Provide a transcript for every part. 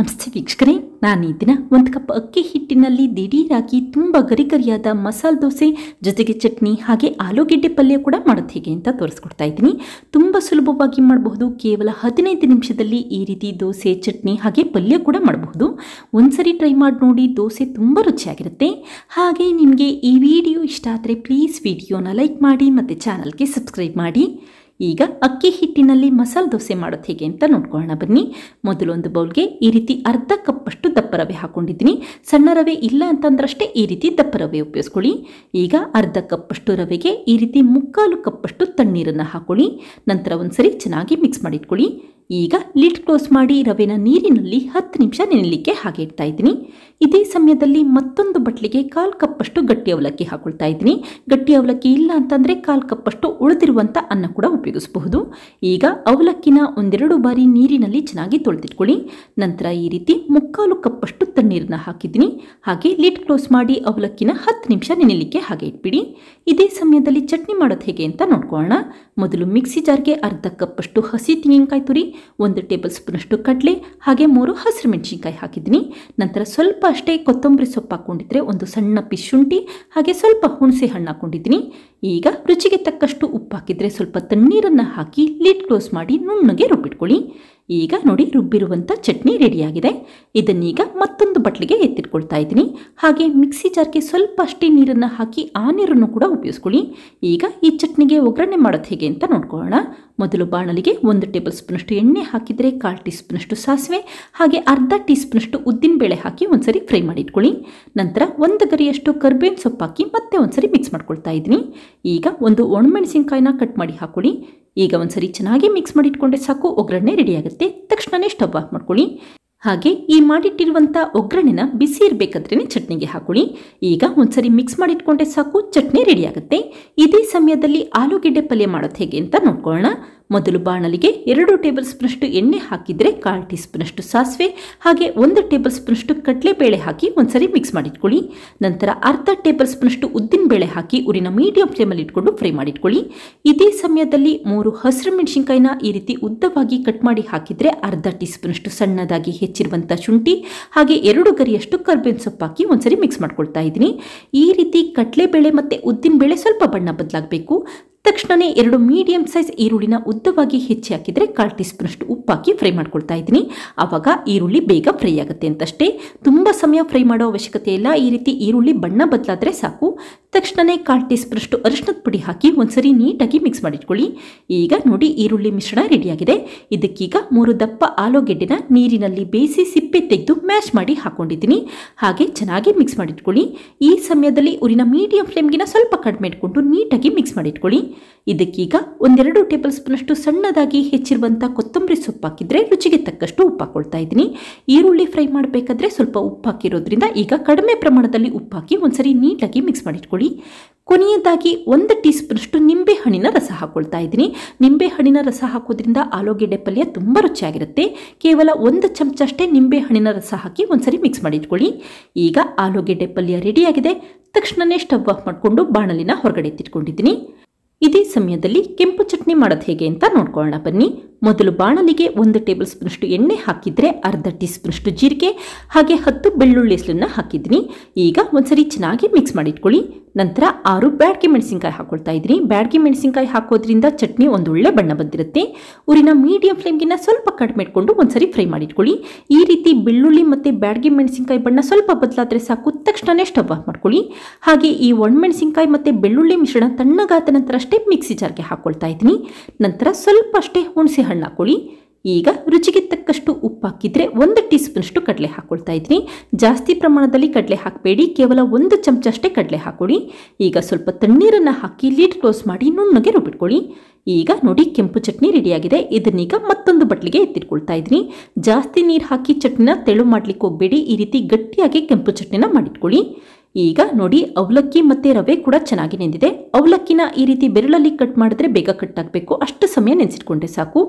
ನಮಸ್ತೆ ವೀಕ್ಷಕರೇ ನಾನು ಈ ದಿನ ಒಂದು ಕಪ್ ಅಕ್ಕಿ ಹಿಟ್ಟಿನಲ್ಲಿ ದಿಢೀರಾಗಿ ತುಂಬ ಗರಿಗರಿಯಾದ ಮಸಾಲೆ ದೋಸೆ ಜೊತೆಗೆ ಚಟ್ನಿ ಹಾಗೆ ಆಲೂಗೆಡ್ಡೆ ಪಲ್ಯ ಕೂಡ ಮಾಡೋದು ಹೇಗೆ ಅಂತ ತೋರಿಸ್ಕೊಡ್ತಾ ಇದ್ದೀನಿ ತುಂಬ ಸುಲಭವಾಗಿ ಮಾಡಬಹುದು ಕೇವಲ ಹದಿನೈದು ನಿಮಿಷದಲ್ಲಿ ಈ ರೀತಿ ದೋಸೆ ಚಟ್ನಿ ಹಾಗೆ ಪಲ್ಯ ಕೂಡ ಮಾಡಬಹುದು ಒಂದ್ಸರಿ ಟ್ರೈ ಮಾಡಿ ನೋಡಿ ದೋಸೆ ತುಂಬ ರುಚಿಯಾಗಿರುತ್ತೆ ಹಾಗೆ ನಿಮಗೆ ಈ ವಿಡಿಯೋ ಇಷ್ಟ ಆದರೆ ಪ್ಲೀಸ್ ವಿಡಿಯೋನ ಲೈಕ್ ಮಾಡಿ ಮತ್ತು ಚಾನಲ್ಗೆ ಸಬ್ಸ್ಕ್ರೈಬ್ ಮಾಡಿ ಈಗ ಅಕ್ಕಿ ಹಿಟ್ಟಿನಲ್ಲಿ ಮಸಾಲೆ ದೋಸೆ ಮಾಡೋದು ಹೇಗೆ ಅಂತ ನೋಡ್ಕೊಳ್ಳೋಣ ಬನ್ನಿ ಮೊದಲೊಂದು ಬೌಲ್ಗೆ ಈ ರೀತಿ ಅರ್ಧ ಕಪ್ಪಷ್ಟು ದಪ್ಪ ರವೆ ಹಾಕೊಂಡಿದ್ದೀನಿ ಸಣ್ಣ ರವೆ ಇಲ್ಲ ಅಂತಂದ್ರಷ್ಟೇ ಈ ರೀತಿ ದಪ್ಪ ರವೆ ಉಪಯೋಗಿಸ್ಕೊಳ್ಳಿ ಈಗ ಅರ್ಧ ಕಪ್ಪಷ್ಟು ರವೆಗೆ ಈ ರೀತಿ ಮುಕ್ಕಾಲು ಕಪ್ಪಷ್ಟು ತಣ್ಣೀರನ್ನು ಹಾಕೊಳ್ಳಿ ನಂತರ ಒಂದ್ಸರಿ ಚೆನ್ನಾಗಿ ಮಿಕ್ಸ್ ಮಾಡಿಟ್ಕೊಳ್ಳಿ ಈಗ ಲಿಡ್ ಕ್ಲೋಸ್ ಮಾಡಿ ರವೆನ ನೀರಿನಲ್ಲಿ ಹತ್ತು ನಿಮಿಷ ನೆನಲಿಕ್ಕೆ ಹಾಗೆ ಇಡ್ತಾ ಇದ್ದೀನಿ ಇದೇ ಸಮಯದಲ್ಲಿ ಮತ್ತೊಂದು ಬಟ್ಲಿಗೆ ಕಾಲು ಕಪ್ಪಷ್ಟು ಗಟ್ಟಿ ಅವಲಕ್ಕಿ ಹಾಕೊಳ್ತಾ ಇದ್ದೀನಿ ಗಟ್ಟಿ ಅವಲಕ್ಕಿ ಇಲ್ಲ ಅಂತಂದರೆ ಕಾಲು ಕಪ್ಪಷ್ಟು ಉಳಿದಿರುವಂಥ ಅನ್ನ ಕೂಡ ಉಪಯೋಗಿಸಬಹುದು ಈಗ ಅವಲಕ್ಕಿನ ಒಂದೆರಡು ಬಾರಿ ನೀರಿನಲ್ಲಿ ಚೆನ್ನಾಗಿ ತೊಳೆದಿಟ್ಕೊಳ್ಳಿ ನಂತರ ಈ ರೀತಿ ಮುಕ್ಕಾಲು ಕಪ್ಪಷ್ಟು ತಣ್ಣೀರನ್ನ ಹಾಕಿದ್ದೀನಿ ಹಾಗೆ ಲಿಡ್ ಕ್ಲೋಸ್ ಮಾಡಿ ಅವಲಕ್ಕಿನ ಹತ್ತು ನಿಮಿಷ ನೆನಲಿಕ್ಕೆ ಹಾಗೆ ಇಟ್ಬಿಡಿ ಇದೇ ಸಮಯದಲ್ಲಿ ಚಟ್ನಿ ಮಾಡೋದು ಹೇಗೆ ಅಂತ ನೋಡ್ಕೊಳ್ಳೋಣ ಮೊದಲು ಮಿಕ್ಸಿ ಜಾರ್ಗೆ ಅರ್ಧ ಕಪ್ಪಷ್ಟು ಹಸಿ ತೆಂಗಿನಕಾಯಿ ತುರಿ ಒಂದು ಟೇಬಲ್ ಸ್ಪೂನಷ್ಟು ಕಡಲೆ ಹಾಗೆ ಮೂರು ಹಸಿರು ಮೆಣಸಿನ್ಕಾಯಿ ಹಾಕಿದ್ದೀನಿ ನಂತರ ಸ್ವಲ್ಪ ಅಷ್ಟೇ ಕೊತ್ತಂಬರಿ ಸೊಪ್ಪು ಹಾಕ್ಕೊಂಡಿದ್ರೆ ಒಂದು ಸಣ್ಣ ಪಿಶುಂಠಿ ಹಾಗೆ ಸ್ವಲ್ಪ ಹುಣಸೆ ಹಣ್ಣು ಹಾಕ್ಕೊಂಡಿದ್ದೀನಿ ಈಗ ರುಚಿಗೆ ತಕ್ಕಷ್ಟು ಉಪ್ಪು ಹಾಕಿದರೆ ಸ್ವಲ್ಪ ತಣ್ಣೀರನ್ನು ಹಾಕಿ ಲಿಡ್ ಕ್ಲೋಸ್ ಮಾಡಿ ನುಣ್ಣಗೆ ರುಬ್ಬಿಟ್ಕೊಳ್ಳಿ ಈಗ ನೋಡಿ ರುಬ್ಬಿರುವಂಥ ಚಟ್ನಿ ರೆಡಿಯಾಗಿದೆ ಇದನ್ನೀಗ ಮತ್ತೊಂದು ಬಟ್ಲಿಗೆ ಎತ್ತಿಟ್ಕೊಳ್ತಾ ಇದ್ದೀನಿ ಹಾಗೆ ಮಿಕ್ಸಿ ಜಾರ್ಗೆ ಸ್ವಲ್ಪ ಅಷ್ಟೇ ನೀರನ್ನು ಹಾಕಿ ಆ ನೀರನ್ನು ಕೂಡ ಉಪಯೋಗಿಸ್ಕೊಳ್ಳಿ ಈಗ ಈ ಚಟ್ನಿಗೆ ಒಗ್ಗರಣೆ ಮಾಡೋದು ಹೇಗೆ ಅಂತ ನೋಡ್ಕೊಳ್ಳೋಣ ಮೊದಲು ಬಾಣಲಿಗೆ ಒಂದು ಟೇಬಲ್ ಸ್ಪೂನಷ್ಟು ಎಣ್ಣೆ ಎಣ್ಣೆ ಹಾಕಿದರೆ ಕಾಲು ಟೀ ಸ್ಪೂನಷ್ಟು ಸಾಸಿವೆ ಹಾಗೆ ಅರ್ಧ ಟೀ ಸ್ಪೂನಷ್ಟು ಉದ್ದಿನಬೇಳೆ ಹಾಕಿ ಒಂದ್ಸರಿ ಫ್ರೈ ಮಾಡಿಟ್ಕೊಳ್ಳಿ ನಂತರ ಒಂದು ಗರಿಯಷ್ಟು ಕರ್ಬೇವಿನ ಸೊಪ್ಪು ಹಾಕಿ ಮತ್ತೆ ಒಂದ್ಸರಿ ಮಿಕ್ಸ್ ಮಾಡ್ಕೊಳ್ತಾ ಇದ್ದೀನಿ ಈಗ ಒಂದು ಒಣಮೆಣಸಿನಕಾಯಿನ ಕಟ್ ಮಾಡಿ ಹಾಕೊಳ್ಳಿ ಈಗ ಒಂದ್ಸರಿ ಚೆನ್ನಾಗಿ ಮಿಕ್ಸ್ ಇಟ್ಕೊಂಡ್ರೆ ಸಾಕು ಒಗ್ಗರಣೆ ಆಗುತ್ತೆ ತಕ್ಷಣನೇ ಸ್ಟವ್ ಆಫ್ ಮಾಡ್ಕೊಳ್ಳಿ ಹಾಗೆ ಈ ಮಾಡಿಟ್ಟಿರುವಂಥ ಒಗ್ಗರಣೆನ ಬಿಸಿ ಇರಬೇಕಾದ್ರೇ ಚಟ್ನಿಗೆ ಹಾಕೊಳ್ಳಿ ಈಗ ಒಂದ್ಸರಿ ಮಿಕ್ಸ್ ಮಾಡಿಟ್ಕೊಂಡ್ರೆ ಸಾಕು ಚಟ್ನಿ ರೆಡಿಯಾಗುತ್ತೆ ಇದೇ ಸಮಯದಲ್ಲಿ ಆಲೂಗೆಡ್ಡೆ ಪಲ್ಯ ಮಾಡೋದು ಹೇಗೆ ಅಂತ ನೋಡ್ಕೊಳ್ಳೋಣ ಮೊದಲು ಬಾಣಲಿಗೆ ಎರಡು ಟೇಬಲ್ ಸ್ಪೂನಷ್ಟು ಎಣ್ಣೆ ಹಾಕಿದರೆ ಕಾಲು ಟೀ ಸ್ಪೂನಷ್ಟು ಸಾಸಿವೆ ಹಾಗೆ ಒಂದು ಟೇಬಲ್ ಸ್ಪೂನಷ್ಟು ಬೇಳೆ ಹಾಕಿ ಒಂದ್ಸರಿ ಮಿಕ್ಸ್ ಮಾಡಿಟ್ಕೊಳ್ಳಿ ನಂತರ ಅರ್ಧ ಟೇಬಲ್ ಸ್ಪೂನಷ್ಟು ಬೇಳೆ ಹಾಕಿ ಉರಿನ ಮೀಡಿಯಂ ಫ್ಲೇಮಲ್ಲಿ ಇಟ್ಕೊಂಡು ಫ್ರೈ ಮಾಡಿಟ್ಕೊಳ್ಳಿ ಇದೇ ಸಮಯದಲ್ಲಿ ಮೂರು ಹಸಿರು ಮೆಣಸಿನಕಾಯಿನ ಈ ರೀತಿ ಉದ್ದವಾಗಿ ಕಟ್ ಮಾಡಿ ಹಾಕಿದರೆ ಅರ್ಧ ಟೀ ಸ್ಪೂನಷ್ಟು ಸಣ್ಣದಾಗಿ ಹೆಚ್ಚಿರುವಂಥ ಶುಂಠಿ ಹಾಗೆ ಎರಡು ಗರಿಯಷ್ಟು ಕರ್ಬೇವಿನ ಸೊಪ್ಪು ಹಾಕಿ ಒಂದ್ಸರಿ ಮಿಕ್ಸ್ ಮಾಡ್ಕೊಳ್ತಾ ಇದ್ದೀನಿ ಈ ರೀತಿ ಕಡಲೆಬೇಳೆ ಮತ್ತು ಬೇಳೆ ಸ್ವಲ್ಪ ಬಣ್ಣ ಬದಲಾಗಬೇಕು ತಕ್ಷಣನೇ ಎರಡು ಮೀಡಿಯಂ ಸೈಜ್ ಈರುಳ್ಳಿನ ಉದ್ದವಾಗಿ ಹೆಚ್ಚಿ ಹಾಕಿದರೆ ಕಾಲು ಟೀ ಸ್ಪೂನಷ್ಟು ಉಪ್ಪಾಕಿ ಫ್ರೈ ಮಾಡ್ಕೊಳ್ತಾ ಇದ್ದೀನಿ ಆವಾಗ ಈರುಳ್ಳಿ ಬೇಗ ಫ್ರೈ ಆಗುತ್ತೆ ಅಂತಷ್ಟೇ ತುಂಬ ಸಮಯ ಫ್ರೈ ಮಾಡೋ ಅವಶ್ಯಕತೆ ಇಲ್ಲ ಈ ರೀತಿ ಈರುಳ್ಳಿ ಬಣ್ಣ ಬದಲಾದರೆ ಸಾಕು ತಕ್ಷಣನೇ ಕಾಲು ಟೀ ಸ್ಪೂನಷ್ಟು ಅರಿಶಿನದ ಪುಡಿ ಹಾಕಿ ಒಂದ್ಸರಿ ನೀಟಾಗಿ ಮಿಕ್ಸ್ ಮಾಡಿಟ್ಕೊಳ್ಳಿ ಈಗ ನೋಡಿ ಈರುಳ್ಳಿ ಮಿಶ್ರಣ ರೆಡಿಯಾಗಿದೆ ಇದಕ್ಕೀಗ ಮೂರು ದಪ್ಪ ಆಲೂಗೆಡ್ಡೆನ ನೀರಿನಲ್ಲಿ ಬೇಯಿಸಿ ಸಿಪ್ಪೆ ತೆಗೆದು ಮ್ಯಾಶ್ ಮಾಡಿ ಹಾಕೊಂಡಿದ್ದೀನಿ ಹಾಗೆ ಚೆನ್ನಾಗಿ ಮಿಕ್ಸ್ ಮಾಡಿಟ್ಕೊಳ್ಳಿ ಈ ಸಮಯದಲ್ಲಿ ಊರಿನ ಮೀಡಿಯಂ ಫ್ಲೇಮ್ಗಿನ ಸ್ವಲ್ಪ ಕಡಿಮೆ ಇಟ್ಕೊಂಡು ನೀಟಾಗಿ ಮಿಕ್ಸ್ ಮಾಡಿಟ್ಕೊಳ್ಳಿ ಇದಕ್ಕೀಗ ಒಂದೆರಡು ಟೇಬಲ್ ಸ್ಪೂನಷ್ಟು ಸಣ್ಣದಾಗಿ ಹೆಚ್ಚಿರುವಂಥ ಕೊತ್ತಂಬರಿ ಸೊಪ್ಪು ಹಾಕಿದರೆ ರುಚಿಗೆ ತಕ್ಕಷ್ಟು ಉಪ್ಪು ಹಾಕೊಳ್ತಾ ಇದ್ದೀನಿ ಈರುಳ್ಳಿ ಫ್ರೈ ಮಾಡಬೇಕಾದ್ರೆ ಸ್ವಲ್ಪ ಉಪ್ಪು ಹಾಕಿರೋದ್ರಿಂದ ಈಗ ಕಡಿಮೆ ಪ್ರಮಾಣದಲ್ಲಿ ಉಪ್ಪು ಹಾಕಿ ಒಂದ್ಸರಿ ನೀಟಾಗಿ ಮಿಕ್ಸ್ ಮಾಡಿಟ್ಕೊಳ್ಳಿ ಕೊನೆಯದಾಗಿ ಒಂದು ಟೀ ಸ್ಪೂನಷ್ಟು ನಿಂಬೆ ಹಣ್ಣಿನ ರಸ ಹಾಕೊಳ್ತಾ ಇದ್ದೀನಿ ನಿಂಬೆ ಹಣ್ಣಿನ ರಸ ಹಾಕೋದ್ರಿಂದ ಆಲೂಗೆಡ್ಡೆ ಪಲ್ಯ ತುಂಬ ರುಚಿಯಾಗಿರುತ್ತೆ ಕೇವಲ ಒಂದು ಚಮಚ ಅಷ್ಟೇ ನಿಂಬೆ ಹಣ್ಣಿನ ರಸ ಹಾಕಿ ಒಂದ್ಸರಿ ಮಿಕ್ಸ್ ಮಾಡಿಟ್ಕೊಳ್ಳಿ ಈಗ ಆಲೂಗೆಡ್ಡೆ ಪಲ್ಯ ರೆಡಿಯಾಗಿದೆ ತಕ್ಷಣವೇ ಸ್ಟವ್ ಆಫ್ ಮಾಡಿಕೊಂಡು ಬಾಣಲಿನ ಹೊರಗಡೆ ತಿಟ್ಕೊಂಡಿದ್ದೀನಿ ಇದೇ ಸಮಯದಲ್ಲಿ ಕೆಂಪು ಚಟ್ನಿ ಮಾಡೋದು ಹೇಗೆ ಅಂತ ನೋಡ್ಕೊಳ್ಳೋಣ ಬನ್ನಿ ಮೊದಲು ಬಾಣಲಿಗೆ ಒಂದು ಟೇಬಲ್ ಸ್ಪೂನಷ್ಟು ಎಣ್ಣೆ ಹಾಕಿದರೆ ಅರ್ಧ ಟೀ ಸ್ಪೂನಷ್ಟು ಜೀರಿಗೆ ಹಾಗೆ ಹತ್ತು ಬೆಳ್ಳುಳ್ಳಿ ಹೆಸಲನ್ನು ಹಾಕಿದ್ದೀನಿ ಈಗ ಒಂದ್ಸರಿ ಚೆನ್ನಾಗಿ ಮಿಕ್ಸ್ ಮಾಡಿಟ್ಕೊಳ್ಳಿ ನಂತರ ಆರು ಬ್ಯಾಡ್ಗೆ ಮೆಣಸಿನಕಾಯಿ ಹಾಕೊಳ್ತಾ ಇದ್ದೀನಿ ಬ್ಯಾಡ್ಗೆ ಮೆಣಸಿನ್ಕಾಯಿ ಹಾಕೋದ್ರಿಂದ ಚಟ್ನಿ ಒಂದು ಒಳ್ಳೆ ಬಣ್ಣ ಬಂದಿರುತ್ತೆ ಊರಿನ ಮೀಡಿಯಂ ಫ್ಲೇಮ್ಗಿನ ಸ್ವಲ್ಪ ಕಡಿಮೆ ಇಟ್ಕೊಂಡು ಒಂದ್ಸರಿ ಫ್ರೈ ಮಾಡಿಟ್ಕೊಳ್ಳಿ ಈ ರೀತಿ ಬೆಳ್ಳುಳ್ಳಿ ಮತ್ತು ಬ್ಯಾಡ್ಗೆ ಮೆಣಸಿನ್ಕಾಯಿ ಬಣ್ಣ ಸ್ವಲ್ಪ ಬದಲಾದರೆ ಸಾಕು ತಕ್ಷಣನೇ ಸ್ಟವ್ ಆಫ್ ಮಾಡ್ಕೊಳ್ಳಿ ಹಾಗೆ ಈ ಮೆಣಸಿನಕಾಯಿ ಮತ್ತು ಬೆಳ್ಳುಳ್ಳಿ ಮಿಶ್ರಣ ತಣ್ಣಗಾದ ನಂತರ ಅಷ್ಟೇ ಮಿಕ್ಸಿ ಜಾರ್ಗೆ ಹಾಕ್ಕೊಳ್ತಾ ಇದ್ದೀನಿ ನಂತರ ಸ್ವಲ್ಪ ಅಷ್ಟೇ ಹುಣಸೆ ಹಣ್ಣು ಹಾಕೊಳ್ಳಿ ಈಗ ರುಚಿಗೆ ತಕ್ಕಷ್ಟು ಉಪ್ಪು ಒಂದು ಟೀ ಸ್ಪೂನಷ್ಟು ಕಡಲೆ ಹಾಕ್ಕೊಳ್ತಾ ಇದ್ದೀನಿ ಜಾಸ್ತಿ ಪ್ರಮಾಣದಲ್ಲಿ ಕಡಲೆ ಹಾಕಬೇಡಿ ಕೇವಲ ಒಂದು ಚಮಚ ಅಷ್ಟೇ ಕಡಲೆ ಹಾಕೊಳ್ಳಿ ಈಗ ಸ್ವಲ್ಪ ತಣ್ಣೀರನ್ನು ಹಾಕಿ ಲೀಟ್ ಕ್ಲೋಸ್ ಮಾಡಿ ನುಣ್ಣಗೆ ರುಬ್ಬಿಟ್ಕೊಳ್ಳಿ ಈಗ ನೋಡಿ ಕೆಂಪು ಚಟ್ನಿ ರೆಡಿಯಾಗಿದೆ ಇದನ್ನೀಗ ಮತ್ತೊಂದು ಬಟ್ಲಿಗೆ ಎತ್ತಿಟ್ಕೊಳ್ತಾ ಇದ್ದೀನಿ ಜಾಸ್ತಿ ನೀರು ಹಾಕಿ ಚಟ್ನಿನ ತೆಳು ಮಾಡಲಿಕ್ಕೆ ಹೋಗಬೇಡಿ ಈ ರೀತಿ ಗಟ್ಟಿಯಾಗಿ ಕೆಂಪು ಚಟ್ನಿನ ಮಾಡಿಟ್ಕೊಳ್ಳಿ ಈಗ ನೋಡಿ ಅವಲಕ್ಕಿ ಮತ್ತು ರವೆ ಕೂಡ ಚೆನ್ನಾಗಿ ನೆಂದಿದೆ ಅವಲಕ್ಕಿನ ಈ ರೀತಿ ಬೆರಳಲ್ಲಿ ಕಟ್ ಮಾಡಿದ್ರೆ ಬೇಗ ಕಟ್ ಆಗಬೇಕು ಅಷ್ಟು ಸಮಯ ನೆನೆಸಿಟ್ಕೊಂಡ್ರೆ ಸಾಕು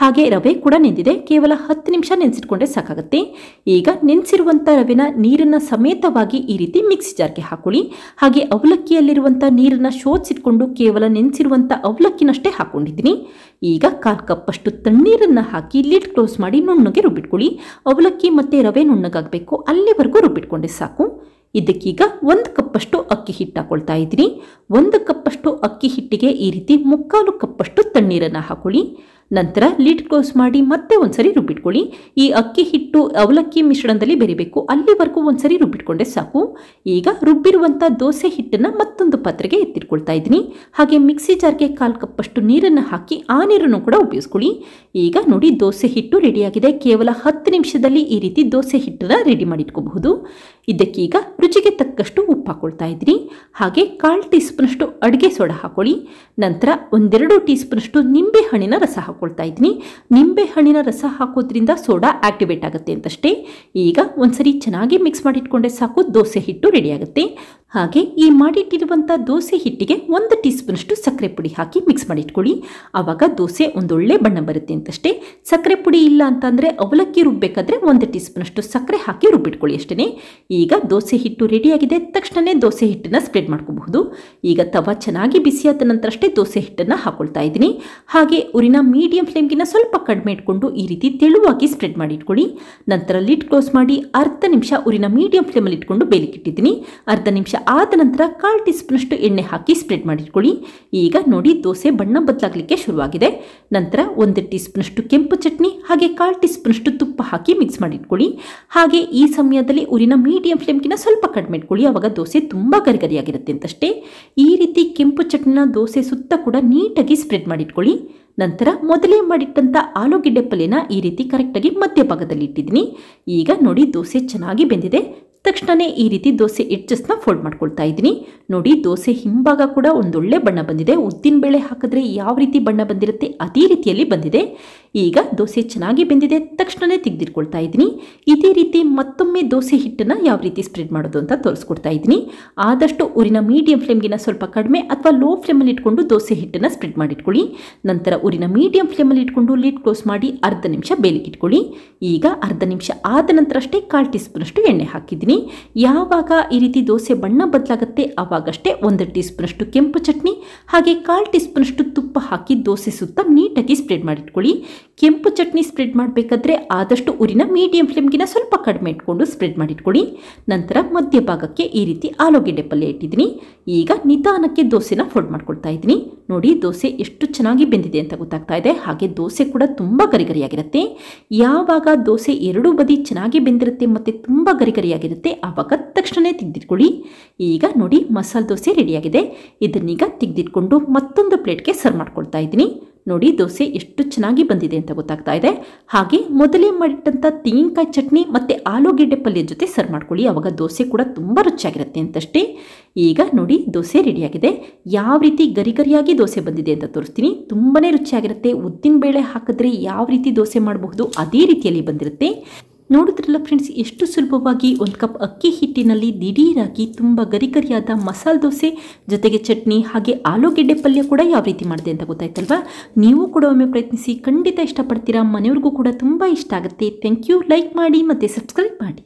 ಹಾಗೆ ರವೆ ಕೂಡ ನೆಂದಿದೆ ಕೇವಲ ಹತ್ತು ನಿಮಿಷ ನೆನೆಸಿಟ್ಕೊಂಡ್ರೆ ಸಾಕಾಗುತ್ತೆ ಈಗ ನೆನೆಸಿರುವಂಥ ರವೆನ ನೀರನ್ನು ಸಮೇತವಾಗಿ ಈ ರೀತಿ ಮಿಕ್ಸಿ ಜಾರ್ಗೆ ಹಾಕೊಳ್ಳಿ ಹಾಗೆ ಅವಲಕ್ಕಿಯಲ್ಲಿರುವಂಥ ನೀರನ್ನು ಶೋಧಿಸಿಟ್ಕೊಂಡು ಕೇವಲ ನೆನೆಸಿರುವಂಥ ಅವಲಕ್ಕಿನಷ್ಟೇ ಹಾಕ್ಕೊಂಡಿದ್ದೀನಿ ಈಗ ಕಾಲು ಕಪ್ಪಷ್ಟು ತಣ್ಣೀರನ್ನು ಹಾಕಿ ಲಿಡ್ ಕ್ಲೋಸ್ ಮಾಡಿ ನುಣ್ಣಗೆ ರುಬ್ಬಿಟ್ಕೊಳ್ಳಿ ಅವಲಕ್ಕಿ ಮತ್ತು ರವೆ ನುಣ್ಣಗಾಗಬೇಕು ಅಲ್ಲಿವರೆಗೂ ರುಬ್ಬಿಟ್ಕೊಂಡೆ ಸಾಕು ಇದಕ್ಕೀಗ ಒಂದು ಕಪ್ಪಷ್ಟು ಅಕ್ಕಿ ಹಿಟ್ಟು ಹಾಕೊಳ್ತಾ ಇದ್ದೀನಿ ಒಂದು ಕಪ್ಪಷ್ಟು ಅಕ್ಕಿ ಹಿಟ್ಟಿಗೆ ಈ ರೀತಿ ಮುಕ್ಕಾಲು ಕಪ್ಪಷ್ಟು ತಣ್ಣೀರನ್ನು ಹಾಕೊಳ್ಳಿ ನಂತರ ಲಿಡ್ ಕ್ಲೋಸ್ ಮಾಡಿ ಮತ್ತೆ ಒಂದ್ಸರಿ ರುಬ್ಬಿಟ್ಕೊಳ್ಳಿ ಈ ಅಕ್ಕಿ ಹಿಟ್ಟು ಅವಲಕ್ಕಿ ಮಿಶ್ರಣದಲ್ಲಿ ಬೆರಿಬೇಕು ಅಲ್ಲಿವರೆಗೂ ಒಂದ್ಸರಿ ರುಬ್ಬಿಟ್ಕೊಂಡೆ ಸಾಕು ಈಗ ರುಬ್ಬಿರುವಂಥ ದೋಸೆ ಹಿಟ್ಟನ್ನು ಮತ್ತೊಂದು ಪಾತ್ರೆಗೆ ಎತ್ತಿಟ್ಕೊಳ್ತಾ ಇದ್ದೀನಿ ಹಾಗೆ ಮಿಕ್ಸಿ ಜಾರ್ಗೆ ಕಾಲು ಕಪ್ಪಷ್ಟು ನೀರನ್ನು ಹಾಕಿ ಆ ನೀರನ್ನು ಕೂಡ ಉಪಯೋಗಿಸ್ಕೊಳ್ಳಿ ಈಗ ನೋಡಿ ದೋಸೆ ಹಿಟ್ಟು ರೆಡಿಯಾಗಿದೆ ಕೇವಲ ಹತ್ತು ನಿಮಿಷದಲ್ಲಿ ಈ ರೀತಿ ದೋಸೆ ಹಿಟ್ಟನ್ನು ರೆಡಿ ಮಾಡಿಟ್ಕೋಬಹುದು ಇದಕ್ಕೀಗ ರುಚಿಗೆ ತಕ್ಕಷ್ಟು ಉಪ್ಪು ಹಾಕೊಳ್ತಾ ಇದ್ರಿ ಹಾಗೆ ಕಾಲು ಟೀ ಸ್ಪೂನಷ್ಟು ಅಡುಗೆ ಸೋಡಾ ಹಾಕೊಳ್ಳಿ ನಂತರ ಒಂದೆರಡು ಟೀ ಸ್ಪೂನಷ್ಟು ನಿಂಬೆ ಹಣ್ಣಿನ ರಸ ಹಾಕೊಳ್ಳಿ ಹಾಕೊಳ್ತಾ ಇದ್ದೀನಿ ನಿಂಬೆ ಹಣ್ಣಿನ ರಸ ಹಾಕೋದ್ರಿಂದ ಸೋಡಾ ಆಕ್ಟಿವೇಟ್ ಆಗುತ್ತೆ ಅಂತಷ್ಟೇ ಈಗ ಒಂದ್ಸರಿ ಚೆನ್ನಾಗಿ ಮಿಕ್ಸ್ ಮಾಡಿಟ್ಕೊಂಡೆ ಸಾಕು ದೋಸೆ ಹಿಟ್ಟು ರೆಡಿಯಾಗುತ್ತೆ ಹಾಗೆ ಈ ಮಾಡಿಟ್ಟಿರುವಂಥ ದೋಸೆ ಹಿಟ್ಟಿಗೆ ಒಂದು ಟೀ ಸ್ಪೂನಷ್ಟು ಸಕ್ಕರೆ ಪುಡಿ ಹಾಕಿ ಮಿಕ್ಸ್ ಮಾಡಿಟ್ಕೊಳ್ಳಿ ಆವಾಗ ದೋಸೆ ಒಂದೊಳ್ಳೆ ಬಣ್ಣ ಬರುತ್ತೆ ಅಂತಷ್ಟೇ ಸಕ್ಕರೆ ಪುಡಿ ಇಲ್ಲ ಅಂತಂದರೆ ಅವಲಕ್ಕಿ ರುಬ್ಬಬೇಕಾದ್ರೆ ಒಂದು ಟೀ ಸ್ಪೂನಷ್ಟು ಸಕ್ಕರೆ ಹಾಕಿ ರುಬ್ಬಿಟ್ಕೊಳ್ಳಿ ಅಷ್ಟೇ ಈಗ ದೋಸೆ ಹಿಟ್ಟು ರೆಡಿಯಾಗಿದೆ ತಕ್ಷಣವೇ ದೋಸೆ ಹಿಟ್ಟನ್ನು ಸ್ಪ್ರೆಡ್ ಮಾಡ್ಕೋಬಹುದು ಈಗ ತವ ಚೆನ್ನಾಗಿ ಬಿಸಿಯಾದ ನಂತರ ಅಷ್ಟೇ ದೋಸೆ ಹಿಟ್ಟನ್ನು ಹಾಕೊಳ್ತಾ ಇದ್ದೀನಿ ಹಾಗೆ ಉರಿನ ಮೀಡಿಯಂ ಮೀಡಿಯಂ ಫ್ಲೇಮ್ಗಿನ ಸ್ವಲ್ಪ ಕಡಿಮೆ ಇಟ್ಕೊಂಡು ಈ ರೀತಿ ತೆಳುವಾಗಿ ಸ್ಪ್ರೆಡ್ ಮಾಡಿ ಇಟ್ಕೊಳ್ಳಿ ನಂತರ ಲಿಡ್ ಕ್ಲೋಸ್ ಮಾಡಿ ಅರ್ಧ ನಿಮಿಷ ಊರಿನ ಮೀಡಿಯಂ ಫ್ಲೇಮಲ್ಲಿ ಇಟ್ಕೊಂಡು ಬೇಲಿಕ್ಕಿಟ್ಟಿದ್ದೀನಿ ಅರ್ಧ ನಿಮಿಷ ಆದ ನಂತರ ಕಾಲ್ ಟೀ ಸ್ಪೂನಷ್ಟು ಎಣ್ಣೆ ಹಾಕಿ ಸ್ಪ್ರೆಡ್ ಮಾಡಿಟ್ಕೊಳ್ಳಿ ಈಗ ನೋಡಿ ದೋಸೆ ಬಣ್ಣ ಬದಲಾಗಲಿಕ್ಕೆ ಶುರುವಾಗಿದೆ ನಂತರ ಒಂದು ಟೀ ಸ್ಪೂನಷ್ಟು ಕೆಂಪು ಚಟ್ನಿ ಹಾಗೆ ಕಾಲ್ ಟೀ ಸ್ಪೂನಷ್ಟು ತುಪ್ಪ ಹಾಕಿ ಮಿಕ್ಸ್ ಮಾಡಿಟ್ಕೊಳ್ಳಿ ಹಾಗೆ ಈ ಸಮಯದಲ್ಲಿ ಊರಿನ ಮೀಡಿಯಂ ಫ್ಲೇಮ್ಗಿನ ಸ್ವಲ್ಪ ಕಡಿಮೆ ಇಟ್ಕೊಳ್ಳಿ ಆವಾಗ ದೋಸೆ ತುಂಬ ಗರಿಗರಿಯಾಗಿರುತ್ತೆ ಅಂತಷ್ಟೇ ಈ ರೀತಿ ಕೆಂಪು ಚಟ್ನಿನ ದೋಸೆ ಸುತ್ತ ಕೂಡ ನೀಟಾಗಿ ಸ್ಪ್ರೆಡ್ ಮಾಡಿಟ್ಕೊಳ್ಳಿ ನಂತರ ಮೊದಲೇ ಮಾಡಿಟ್ಟಂಥ ಆಲೂಗೆಡ್ಡೆ ಪಲ್ಯನ ಈ ರೀತಿ ಕರೆಕ್ಟಾಗಿ ಮಧ್ಯಭಾಗದಲ್ಲಿ ಇಟ್ಟಿದ್ದೀನಿ ಈಗ ನೋಡಿ ದೋಸೆ ಚೆನ್ನಾಗಿ ಬೆಂದಿದೆ ತಕ್ಷಣವೇ ಈ ರೀತಿ ದೋಸೆ ಎಡ್ಜಸ್ಟ್ನ ಫೋಲ್ಡ್ ಮಾಡ್ಕೊಳ್ತಾ ಇದ್ದೀನಿ ನೋಡಿ ದೋಸೆ ಹಿಂಭಾಗ ಕೂಡ ಒಂದೊಳ್ಳೆ ಬಣ್ಣ ಬಂದಿದೆ ಉದ್ದಿನ ಬೇಳೆ ಹಾಕಿದ್ರೆ ಯಾವ ರೀತಿ ಬಣ್ಣ ಬಂದಿರುತ್ತೆ ಅದೇ ರೀತಿಯಲ್ಲಿ ಬಂದಿದೆ ಈಗ ದೋಸೆ ಚೆನ್ನಾಗಿ ಬೆಂದಿದೆ ತಕ್ಷಣವೇ ತೆಗೆದಿಟ್ಕೊಳ್ತಾ ಇದ್ದೀನಿ ಇದೇ ರೀತಿ ಮತ್ತೊಮ್ಮೆ ದೋಸೆ ಹಿಟ್ಟನ್ನು ಯಾವ ರೀತಿ ಸ್ಪ್ರೆಡ್ ಮಾಡೋದು ಅಂತ ತೋರಿಸ್ಕೊಡ್ತಾ ಇದ್ದೀನಿ ಆದಷ್ಟು ಊರಿನ ಮೀಡಿಯಂ ಫ್ಲೇಮ್ಗಿನ ಸ್ವಲ್ಪ ಕಡಿಮೆ ಅಥವಾ ಲೋ ಫ್ಲೇಮಲ್ಲಿ ಇಟ್ಕೊಂಡು ದೋಸೆ ಹಿಟ್ಟನ್ನು ಸ್ಪ್ರೆಡ್ ಮಾಡಿಟ್ಕೊಳ್ಳಿ ನಂತರ ಊರಿನ ಮೀಡಿಯಂ ಫ್ಲೇಮಲ್ಲಿ ಇಟ್ಕೊಂಡು ಲೀಡ್ ಕ್ಲೋಸ್ ಮಾಡಿ ಅರ್ಧ ನಿಮಿಷ ಇಟ್ಕೊಳ್ಳಿ ಈಗ ಅರ್ಧ ನಿಮಿಷ ಆದ ನಂತರ ಅಷ್ಟೇ ಕಾಲು ಟೀ ಸ್ಪೂನಷ್ಟು ಎಣ್ಣೆ ಹಾಕಿದ್ದೀನಿ ಯಾವಾಗ ಈ ರೀತಿ ದೋಸೆ ಬಣ್ಣ ಬದಲಾಗುತ್ತೆ ಆವಾಗಷ್ಟೇ ಒಂದು ಟೀ ಸ್ಪೂನಷ್ಟು ಕೆಂಪು ಚಟ್ನಿ ಹಾಗೆ ಕಾಲು ಟೀ ಸ್ಪೂನಷ್ಟು ತುಪ್ಪ ಹಾಕಿ ದೋಸೆ ಸುತ್ತ ನೀಟಾಗಿ ಸ್ಪ್ರೆಡ್ ಮಾಡಿಟ್ಕೊಳ್ಳಿ ಕೆಂಪು ಚಟ್ನಿ ಸ್ಪ್ರೆಡ್ ಮಾಡಬೇಕಾದ್ರೆ ಆದಷ್ಟು ಊರಿನ ಮೀಡಿಯಂ ಫ್ಲೇಮ್ಗಿನ ಸ್ವಲ್ಪ ಕಡಿಮೆ ಇಟ್ಕೊಂಡು ಸ್ಪ್ರೆಡ್ ಮಾಡಿಟ್ಕೊಳ್ಳಿ ನಂತರ ಮಧ್ಯಭಾಗಕ್ಕೆ ಈ ರೀತಿ ಆಲೂಗೆಡ್ಡೆ ಪಲ್ಯ ಇಟ್ಟಿದ್ದೀನಿ ಈಗ ನಿಧಾನಕ್ಕೆ ದೋಸೆನ ಫೋಲ್ಡ್ ಮಾಡ್ಕೊಳ್ತಾ ಇದ್ದೀನಿ ನೋಡಿ ದೋಸೆ ಎಷ್ಟು ಚೆನ್ನಾಗಿ ಬೆಂದಿದೆ ಅಂತ ಗೊತ್ತಾಗ್ತಾ ಇದೆ ಹಾಗೆ ದೋಸೆ ಕೂಡ ತುಂಬ ಗರಿಗರಿಯಾಗಿರುತ್ತೆ ಯಾವಾಗ ದೋಸೆ ಎರಡೂ ಬದಿ ಚೆನ್ನಾಗಿ ಬೆಂದಿರುತ್ತೆ ಮತ್ತು ತುಂಬ ಗರಿಗರಿಯಾಗಿರುತ್ತೆ ಆವಾಗ ತಕ್ಷಣವೇ ತೆಗೆದಿಟ್ಕೊಳ್ಳಿ ಈಗ ನೋಡಿ ಮಸಾಲೆ ದೋಸೆ ರೆಡಿಯಾಗಿದೆ ಇದನ್ನೀಗ ತೆಗೆದಿಟ್ಕೊಂಡು ಮತ್ತೊಂದು ಪ್ಲೇಟ್ಗೆ ಸರ್ವ್ ಮಾಡ್ಕೊಳ್ತಾ ಇದ್ದೀನಿ ನೋಡಿ ದೋಸೆ ಎಷ್ಟು ಚೆನ್ನಾಗಿ ಬಂದಿದೆ ಅಂತ ಗೊತ್ತಾಗ್ತಾ ಇದೆ ಹಾಗೆ ಮೊದಲೇ ಮಾಡಿಟ್ಟಂಥ ತೆಂಗಿನಕಾಯಿ ಚಟ್ನಿ ಮತ್ತು ಆಲೂಗೆಡ್ಡೆ ಪಲ್ಯದ ಜೊತೆ ಸರ್ವ್ ಮಾಡ್ಕೊಳ್ಳಿ ಆವಾಗ ದೋಸೆ ಕೂಡ ತುಂಬ ರುಚಿಯಾಗಿರುತ್ತೆ ಅಂತಷ್ಟೇ ಈಗ ನೋಡಿ ದೋಸೆ ರೆಡಿಯಾಗಿದೆ ಯಾವ ರೀತಿ ಗರಿ ಗರಿಯಾಗಿ ದೋಸೆ ಬಂದಿದೆ ಅಂತ ತೋರಿಸ್ತೀನಿ ತುಂಬಾ ರುಚಿಯಾಗಿರುತ್ತೆ ಉದ್ದಿನ ಬೇಳೆ ಹಾಕಿದ್ರೆ ಯಾವ ರೀತಿ ದೋಸೆ ಮಾಡಬಹುದು ಅದೇ ರೀತಿಯಲ್ಲಿ ಬಂದಿರುತ್ತೆ ನೋಡಿದ್ರಲ್ಲ ಫ್ರೆಂಡ್ಸ್ ಎಷ್ಟು ಸುಲಭವಾಗಿ ಒಂದು ಕಪ್ ಅಕ್ಕಿ ಹಿಟ್ಟಿನಲ್ಲಿ ದಿಢೀರಾಗಿ ತುಂಬ ಗರಿಗರಿಯಾದ ಮಸಾಲೆ ದೋಸೆ ಜೊತೆಗೆ ಚಟ್ನಿ ಹಾಗೆ ಆಲೂಗೆಡ್ಡೆ ಪಲ್ಯ ಕೂಡ ಯಾವ ರೀತಿ ಮಾಡಿದೆ ಅಂತ ಗೊತ್ತಾಯ್ತಲ್ವಾ ನೀವು ಕೂಡ ಒಮ್ಮೆ ಪ್ರಯತ್ನಿಸಿ ಖಂಡಿತ ಇಷ್ಟಪಡ್ತೀರಾ ಮನೆಯವ್ರಿಗೂ ಕೂಡ ತುಂಬ ಇಷ್ಟ ಆಗುತ್ತೆ ಥ್ಯಾಂಕ್ ಯು ಲೈಕ್ ಮಾಡಿ ಮತ್ತು ಸಬ್ಸ್ಕ್ರೈಬ್ ಮಾಡಿ